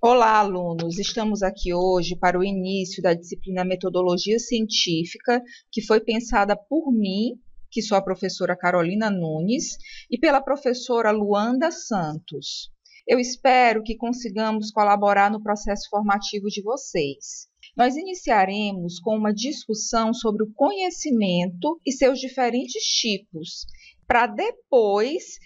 Olá, alunos! Estamos aqui hoje para o início da disciplina Metodologia Científica, que foi pensada por mim, que sou a professora Carolina Nunes, e pela professora Luanda Santos. Eu espero que consigamos colaborar no processo formativo de vocês. Nós iniciaremos com uma discussão sobre o conhecimento e seus diferentes tipos, para depois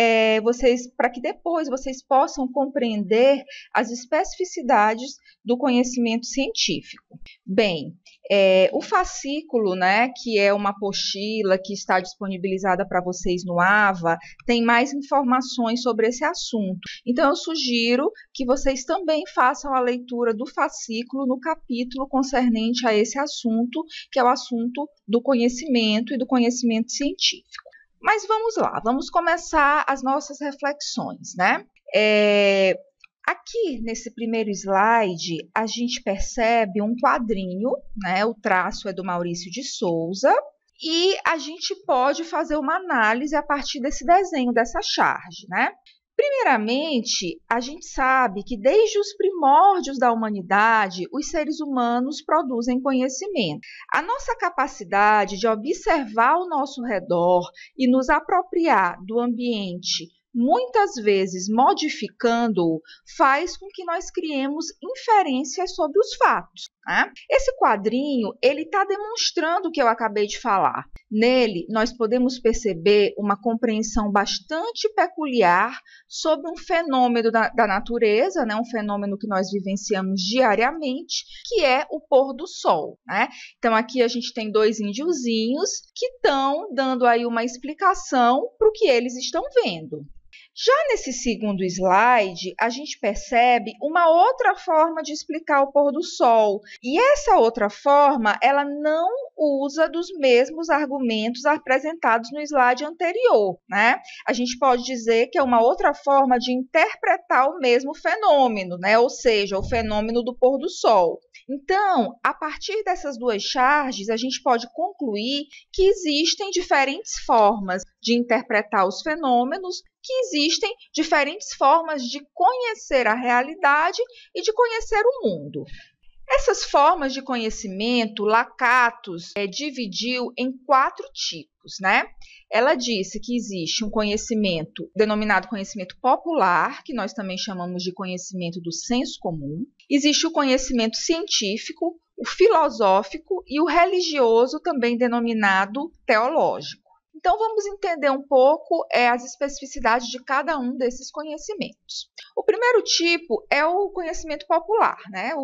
é, vocês, para que depois vocês possam compreender as especificidades do conhecimento científico. Bem, é, o fascículo, né, que é uma apostila que está disponibilizada para vocês no AVA, tem mais informações sobre esse assunto. Então, eu sugiro que vocês também façam a leitura do fascículo no capítulo concernente a esse assunto, que é o assunto do conhecimento e do conhecimento científico. Mas vamos lá, vamos começar as nossas reflexões, né? É, aqui nesse primeiro slide a gente percebe um quadrinho, né? O traço é do Maurício de Souza e a gente pode fazer uma análise a partir desse desenho, dessa charge, né? Primeiramente, a gente sabe que desde os primórdios da humanidade, os seres humanos produzem conhecimento. A nossa capacidade de observar o nosso redor e nos apropriar do ambiente muitas vezes modificando-o, faz com que nós criemos inferências sobre os fatos. Né? Esse quadrinho ele está demonstrando o que eu acabei de falar. Nele nós podemos perceber uma compreensão bastante peculiar sobre um fenômeno da, da natureza, né? um fenômeno que nós vivenciamos diariamente, que é o pôr do sol. Né? Então aqui a gente tem dois índiozinhos que estão dando aí uma explicação para o que eles estão vendo. Já nesse segundo slide, a gente percebe uma outra forma de explicar o pôr do sol. E essa outra forma, ela não usa dos mesmos argumentos apresentados no slide anterior, né? A gente pode dizer que é uma outra forma de interpretar o mesmo fenômeno, né? Ou seja, o fenômeno do pôr do sol. Então, a partir dessas duas charges, a gente pode concluir que existem diferentes formas de interpretar os fenômenos que existem diferentes formas de conhecer a realidade e de conhecer o mundo. Essas formas de conhecimento, Lacatos é, dividiu em quatro tipos, né? Ela disse que existe um conhecimento denominado conhecimento popular, que nós também chamamos de conhecimento do senso comum. Existe o conhecimento científico, o filosófico e o religioso, também denominado teológico. Então, vamos entender um pouco é, as especificidades de cada um desses conhecimentos. O primeiro tipo é o conhecimento popular, né? o,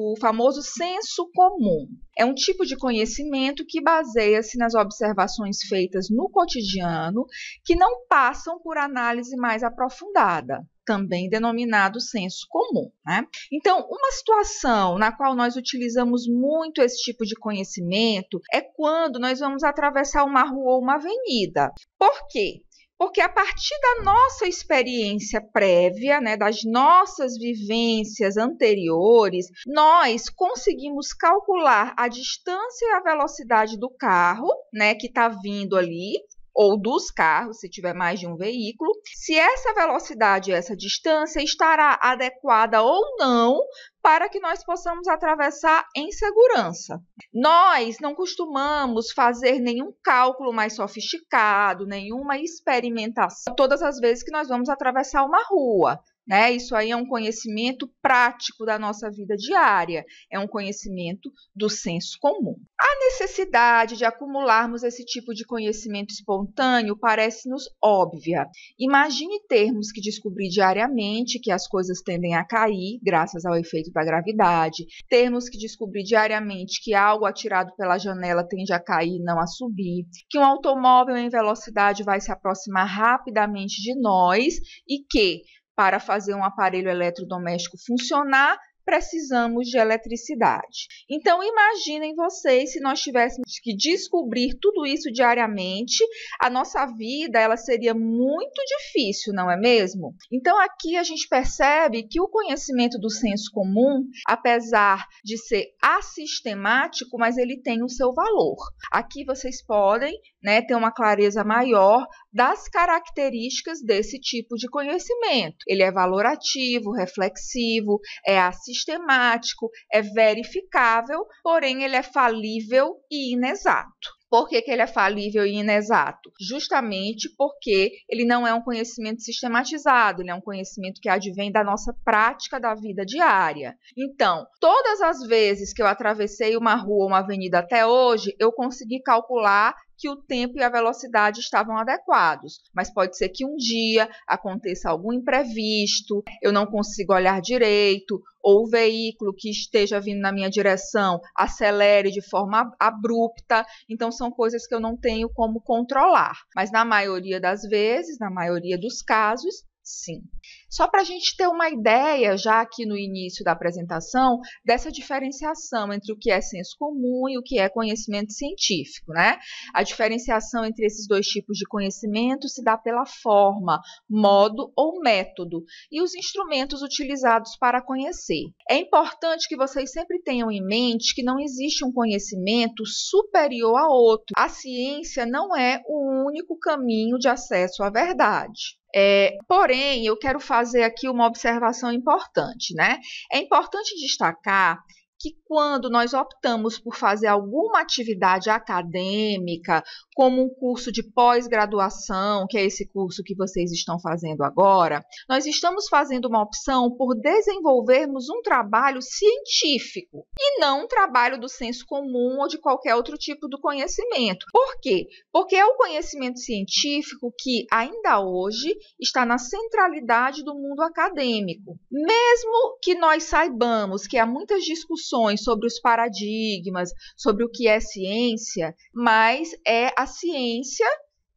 o, o famoso senso comum. É um tipo de conhecimento que baseia-se nas observações feitas no cotidiano que não passam por análise mais aprofundada também denominado senso comum. Né? Então, uma situação na qual nós utilizamos muito esse tipo de conhecimento é quando nós vamos atravessar uma rua ou uma avenida. Por quê? Porque a partir da nossa experiência prévia, né, das nossas vivências anteriores, nós conseguimos calcular a distância e a velocidade do carro, né, que está vindo ali, ou dos carros, se tiver mais de um veículo, se essa velocidade, essa distância estará adequada ou não para que nós possamos atravessar em segurança. Nós não costumamos fazer nenhum cálculo mais sofisticado, nenhuma experimentação todas as vezes que nós vamos atravessar uma rua. Né? Isso aí é um conhecimento prático da nossa vida diária, é um conhecimento do senso comum. A necessidade de acumularmos esse tipo de conhecimento espontâneo parece-nos óbvia. Imagine termos que descobrir diariamente que as coisas tendem a cair, graças ao efeito da gravidade, termos que descobrir diariamente que algo atirado pela janela tende a cair e não a subir, que um automóvel em velocidade vai se aproximar rapidamente de nós e que, para fazer um aparelho eletrodoméstico funcionar, precisamos de eletricidade. Então imaginem vocês se nós tivéssemos que descobrir tudo isso diariamente, a nossa vida ela seria muito difícil, não é mesmo? Então aqui a gente percebe que o conhecimento do senso comum, apesar de ser assistemático, mas ele tem o seu valor. Aqui vocês podem, né, ter uma clareza maior das características desse tipo de conhecimento. Ele é valorativo, reflexivo, é assistemático, é verificável, porém ele é falível e inexato. Por que, que ele é falível e inexato? Justamente porque ele não é um conhecimento sistematizado, ele é um conhecimento que advém da nossa prática da vida diária. Então, todas as vezes que eu atravessei uma rua, ou uma avenida até hoje, eu consegui calcular que o tempo e a velocidade estavam adequados. Mas pode ser que um dia aconteça algum imprevisto, eu não consigo olhar direito, ou o veículo que esteja vindo na minha direção acelere de forma abrupta. Então, são coisas que eu não tenho como controlar. Mas na maioria das vezes, na maioria dos casos, Sim. Só para a gente ter uma ideia, já aqui no início da apresentação, dessa diferenciação entre o que é senso comum e o que é conhecimento científico, né? A diferenciação entre esses dois tipos de conhecimento se dá pela forma, modo ou método e os instrumentos utilizados para conhecer. É importante que vocês sempre tenham em mente que não existe um conhecimento superior a outro. A ciência não é o único caminho de acesso à verdade. É, porém, eu quero fazer aqui uma observação importante, né? É importante destacar que quando nós optamos por fazer alguma atividade acadêmica como um curso de pós-graduação, que é esse curso que vocês estão fazendo agora, nós estamos fazendo uma opção por desenvolvermos um trabalho científico e não um trabalho do senso comum ou de qualquer outro tipo do conhecimento. Por quê? Porque é o conhecimento científico que ainda hoje está na centralidade do mundo acadêmico. Mesmo que nós saibamos que há muitas discussões sobre os paradigmas, sobre o que é ciência, mas é a a ciência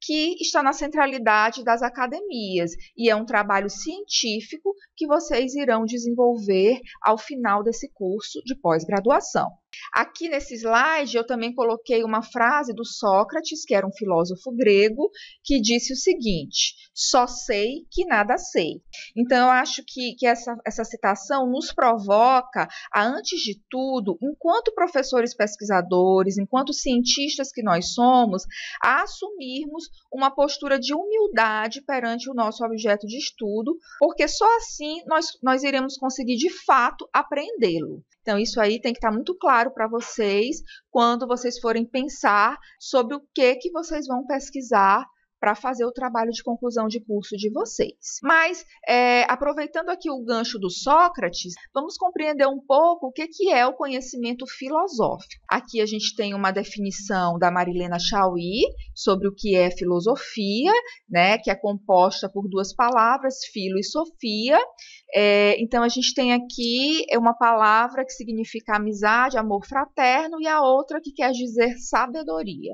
que está na centralidade das academias e é um trabalho científico que vocês irão desenvolver ao final desse curso de pós-graduação. Aqui nesse slide eu também coloquei uma frase do Sócrates, que era um filósofo grego, que disse o seguinte: só sei que nada sei. Então eu acho que, que essa, essa citação nos provoca, a, antes de tudo, enquanto professores pesquisadores, enquanto cientistas que nós somos, a assumirmos uma postura de humildade perante o nosso objeto de estudo, porque só assim nós, nós iremos conseguir de fato aprendê-lo. Então, isso aí tem que estar tá muito claro para vocês quando vocês forem pensar sobre o que, que vocês vão pesquisar para fazer o trabalho de conclusão de curso de vocês. Mas, é, aproveitando aqui o gancho do Sócrates, vamos compreender um pouco o que, que é o conhecimento filosófico. Aqui a gente tem uma definição da Marilena Chauí sobre o que é filosofia, né, que é composta por duas palavras, filo e sofia. É, então, a gente tem aqui uma palavra que significa amizade, amor fraterno, e a outra que quer dizer sabedoria.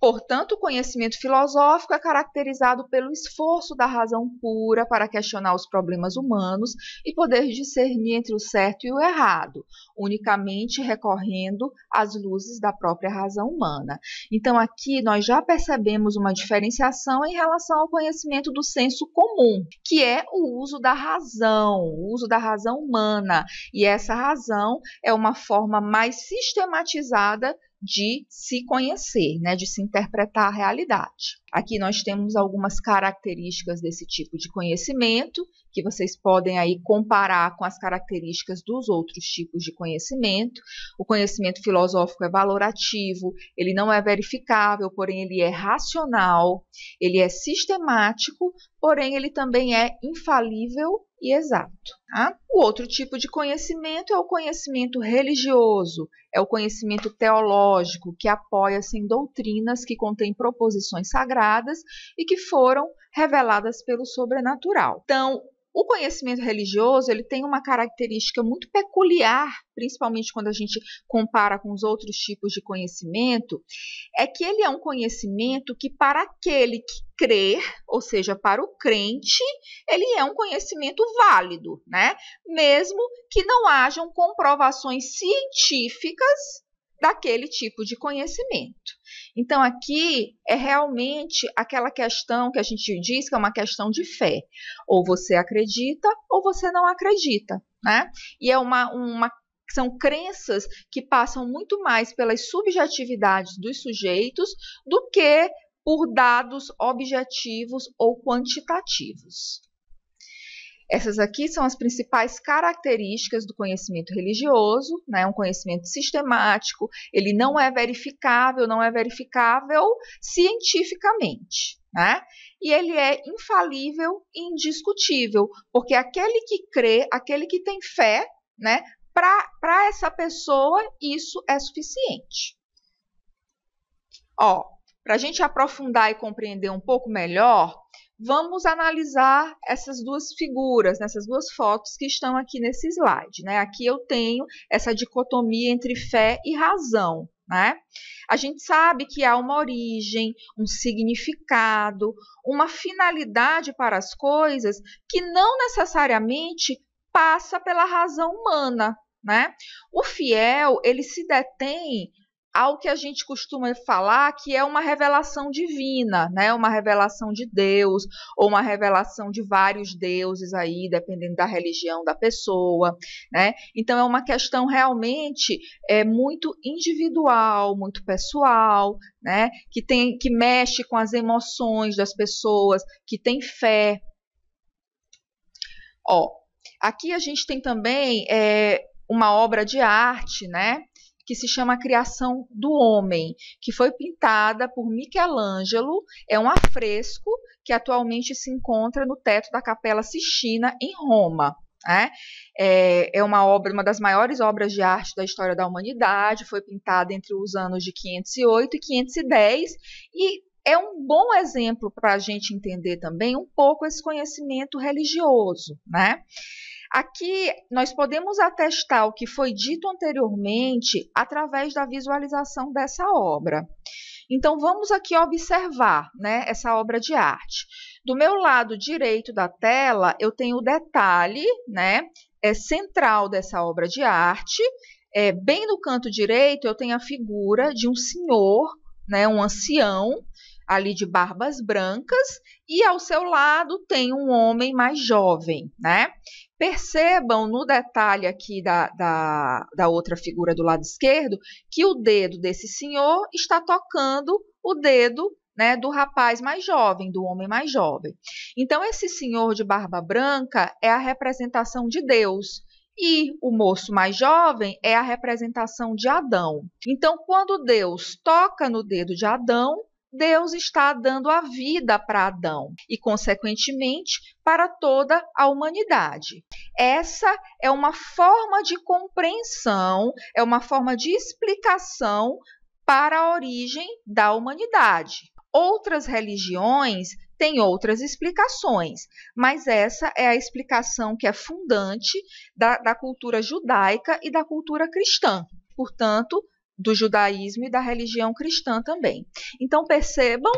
Portanto, o conhecimento filosófico é caracterizado pelo esforço da razão pura para questionar os problemas humanos e poder discernir entre o certo e o errado, unicamente recorrendo às luzes da própria razão humana. Então, aqui nós já percebemos uma diferenciação em relação ao conhecimento do senso comum, que é o uso da razão, o uso da razão humana. E essa razão é uma forma mais sistematizada de se conhecer, né, de se interpretar a realidade. Aqui nós temos algumas características desse tipo de conhecimento, que vocês podem aí comparar com as características dos outros tipos de conhecimento. O conhecimento filosófico é valorativo, ele não é verificável, porém ele é racional, ele é sistemático, porém ele também é infalível e exato. Tá? O outro tipo de conhecimento é o conhecimento religioso, é o conhecimento teológico, que apoia-se em doutrinas que contêm proposições sagradas e que foram reveladas pelo sobrenatural. Então, o conhecimento religioso ele tem uma característica muito peculiar, principalmente quando a gente compara com os outros tipos de conhecimento, é que ele é um conhecimento que para aquele que crer, ou seja, para o crente, ele é um conhecimento válido, né? Mesmo que não hajam comprovações científicas daquele tipo de conhecimento. Então, aqui é realmente aquela questão que a gente diz que é uma questão de fé. Ou você acredita ou você não acredita, né? E é uma, uma são crenças que passam muito mais pelas subjetividades dos sujeitos do que por dados objetivos ou quantitativos. Essas aqui são as principais características do conhecimento religioso, né? um conhecimento sistemático, ele não é verificável, não é verificável cientificamente. Né? E ele é infalível e indiscutível, porque aquele que crê, aquele que tem fé, né? para essa pessoa isso é suficiente. Ó, para a gente aprofundar e compreender um pouco melhor vamos analisar essas duas figuras, nessas né, duas fotos que estão aqui nesse slide. Né? Aqui eu tenho essa dicotomia entre fé e razão. Né? A gente sabe que há uma origem, um significado, uma finalidade para as coisas que não necessariamente passa pela razão humana. Né? O fiel ele se detém ao que a gente costuma falar que é uma revelação divina, né? Uma revelação de Deus ou uma revelação de vários deuses aí, dependendo da religião da pessoa, né? Então é uma questão realmente é muito individual, muito pessoal, né? Que tem que mexe com as emoções das pessoas, que tem fé. Ó, aqui a gente tem também é, uma obra de arte, né? que se chama A Criação do Homem, que foi pintada por Michelangelo, é um afresco que atualmente se encontra no teto da Capela Sistina, em Roma. Né? É, é uma obra, uma das maiores obras de arte da história da humanidade, foi pintada entre os anos de 508 e 510 e é um bom exemplo para a gente entender também um pouco esse conhecimento religioso, né? Aqui nós podemos atestar o que foi dito anteriormente através da visualização dessa obra. Então vamos aqui observar né, essa obra de arte. Do meu lado direito da tela, eu tenho o detalhe né, é, central dessa obra de arte. É, bem no canto direito, eu tenho a figura de um senhor, né, um ancião, ali de barbas brancas, e ao seu lado tem um homem mais jovem, né? Percebam no detalhe aqui da, da, da outra figura do lado esquerdo que o dedo desse senhor está tocando o dedo né, do rapaz mais jovem, do homem mais jovem. Então, esse senhor de barba branca é a representação de Deus. E o moço mais jovem é a representação de Adão. Então, quando Deus toca no dedo de Adão, Deus está dando a vida para Adão e, consequentemente, para toda a humanidade. Essa é uma forma de compreensão, é uma forma de explicação para a origem da humanidade. Outras religiões têm outras explicações, mas essa é a explicação que é fundante da, da cultura judaica e da cultura cristã. Portanto, do judaísmo e da religião cristã também. Então percebam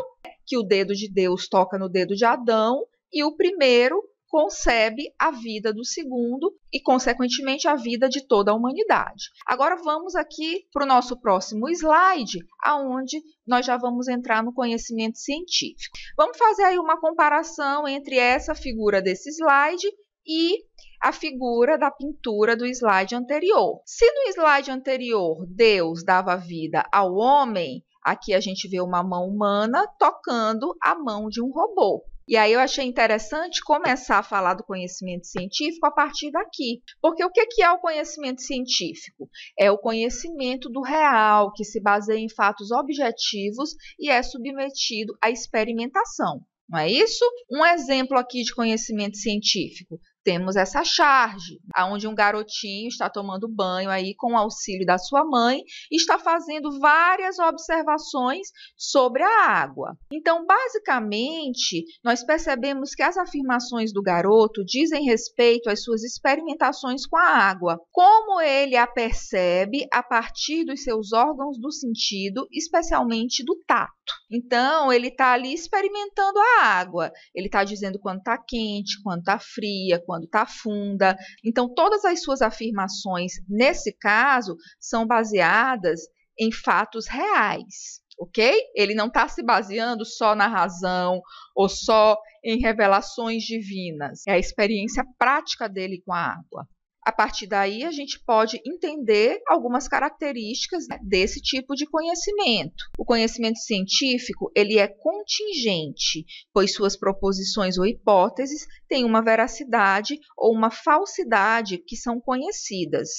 que o dedo de Deus toca no dedo de Adão e o primeiro concebe a vida do segundo e, consequentemente, a vida de toda a humanidade. Agora vamos aqui para o nosso próximo slide, aonde nós já vamos entrar no conhecimento científico. Vamos fazer aí uma comparação entre essa figura desse slide e a figura da pintura do slide anterior. Se no slide anterior Deus dava vida ao homem, aqui a gente vê uma mão humana tocando a mão de um robô. E aí eu achei interessante começar a falar do conhecimento científico a partir daqui. Porque o que é o conhecimento científico? É o conhecimento do real, que se baseia em fatos objetivos e é submetido à experimentação. Não é isso? Um exemplo aqui de conhecimento científico: temos essa charge, onde um garotinho está tomando banho aí com o auxílio da sua mãe e está fazendo várias observações sobre a água. Então, basicamente, nós percebemos que as afirmações do garoto dizem respeito às suas experimentações com a água, como ele a percebe a partir dos seus órgãos do sentido, especialmente do tato. Então, ele está ali experimentando a água, ele está dizendo quando está quente, quando está fria, quando quando está funda. Então, todas as suas afirmações, nesse caso, são baseadas em fatos reais, ok? Ele não está se baseando só na razão ou só em revelações divinas. É a experiência prática dele com a água. A partir daí, a gente pode entender algumas características né, desse tipo de conhecimento. O conhecimento científico, ele é contingente, pois suas proposições ou hipóteses têm uma veracidade ou uma falsidade que são conhecidas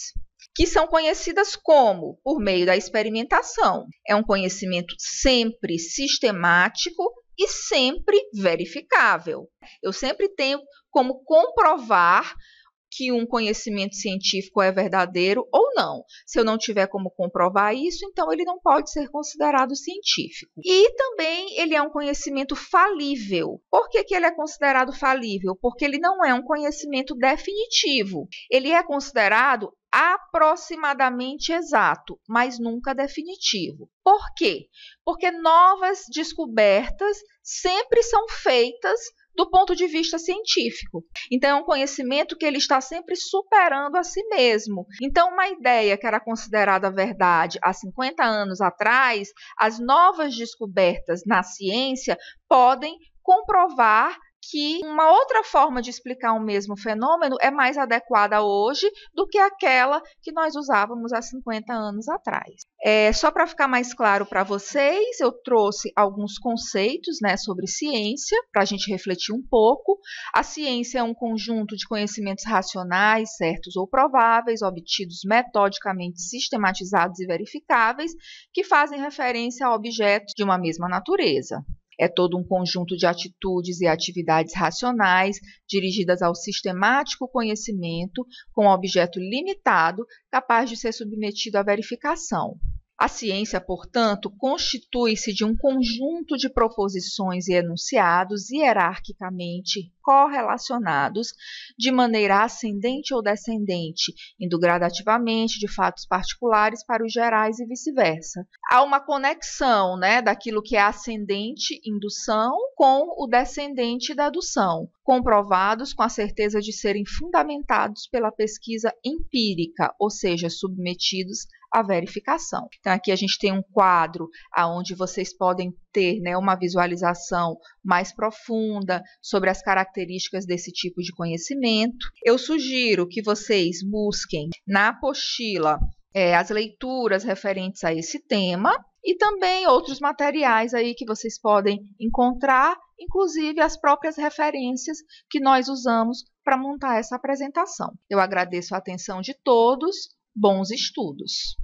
que são conhecidas como por meio da experimentação. É um conhecimento sempre sistemático e sempre verificável. Eu sempre tenho como comprovar que um conhecimento científico é verdadeiro ou não. Se eu não tiver como comprovar isso, então ele não pode ser considerado científico. E também ele é um conhecimento falível. Por que, que ele é considerado falível? Porque ele não é um conhecimento definitivo. Ele é considerado aproximadamente exato, mas nunca definitivo. Por quê? Porque novas descobertas sempre são feitas do ponto de vista científico. Então, é um conhecimento que ele está sempre superando a si mesmo. Então, uma ideia que era considerada verdade há 50 anos atrás, as novas descobertas na ciência podem comprovar que uma outra forma de explicar o um mesmo fenômeno é mais adequada hoje do que aquela que nós usávamos há 50 anos atrás. É, só para ficar mais claro para vocês, eu trouxe alguns conceitos né, sobre ciência, para a gente refletir um pouco. A ciência é um conjunto de conhecimentos racionais, certos ou prováveis, obtidos metodicamente sistematizados e verificáveis, que fazem referência a objetos de uma mesma natureza. É todo um conjunto de atitudes e atividades racionais dirigidas ao sistemático conhecimento com objeto limitado capaz de ser submetido à verificação. A ciência, portanto, constitui-se de um conjunto de proposições e enunciados hierarquicamente correlacionados de maneira ascendente ou descendente, indo gradativamente de fatos particulares para os gerais e vice-versa. Há uma conexão né, daquilo que é ascendente, indução, com o descendente, dedução, comprovados com a certeza de serem fundamentados pela pesquisa empírica, ou seja, submetidos a verificação. Então, aqui a gente tem um quadro onde vocês podem ter né, uma visualização mais profunda sobre as características desse tipo de conhecimento. Eu sugiro que vocês busquem na apostila é, as leituras referentes a esse tema e também outros materiais aí que vocês podem encontrar, inclusive as próprias referências que nós usamos para montar essa apresentação. Eu agradeço a atenção de todos bons estudos.